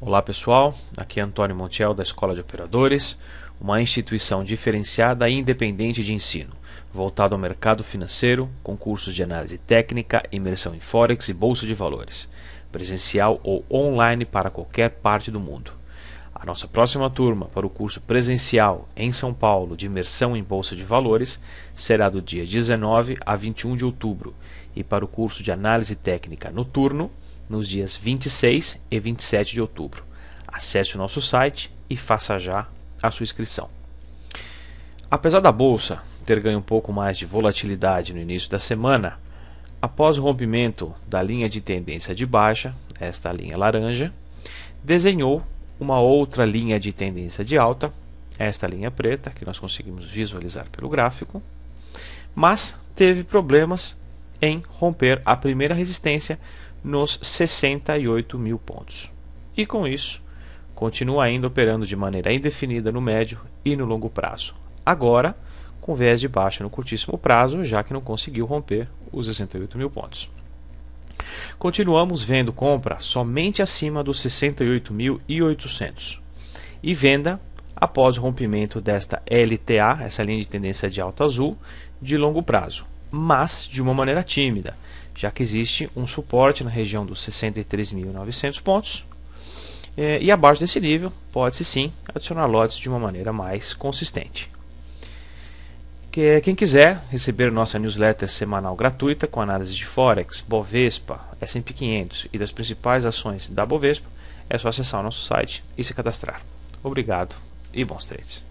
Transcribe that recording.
Olá pessoal, aqui é Antônio Montiel da Escola de Operadores, uma instituição diferenciada e independente de ensino, voltada ao mercado financeiro, com cursos de análise técnica, imersão em Forex e bolsa de valores, presencial ou online para qualquer parte do mundo. A nossa próxima turma para o curso presencial em São Paulo de imersão em bolsa de valores será do dia 19 a 21 de outubro, e para o curso de análise técnica noturno nos dias 26 e 27 de outubro. Acesse o nosso site e faça já a sua inscrição. Apesar da bolsa ter ganho um pouco mais de volatilidade no início da semana, após o rompimento da linha de tendência de baixa, esta linha laranja, desenhou uma outra linha de tendência de alta, esta linha preta, que nós conseguimos visualizar pelo gráfico, mas teve problemas em romper a primeira resistência nos 68 mil pontos. E com isso, continua ainda operando de maneira indefinida no médio e no longo prazo. Agora, com viés de baixa no curtíssimo prazo, já que não conseguiu romper os 68 mil pontos. Continuamos vendo compra somente acima dos 68.800 e venda após o rompimento desta LTA, essa linha de tendência de alta azul, de longo prazo, mas de uma maneira tímida, já que existe um suporte na região dos 63.900 pontos. Eh, e abaixo desse nível, pode-se sim adicionar lotes de uma maneira mais consistente. Quem quiser receber nossa newsletter semanal gratuita com análise de Forex, Bovespa, S&P 500 e das principais ações da Bovespa, é só acessar o nosso site e se cadastrar. Obrigado e bons trades.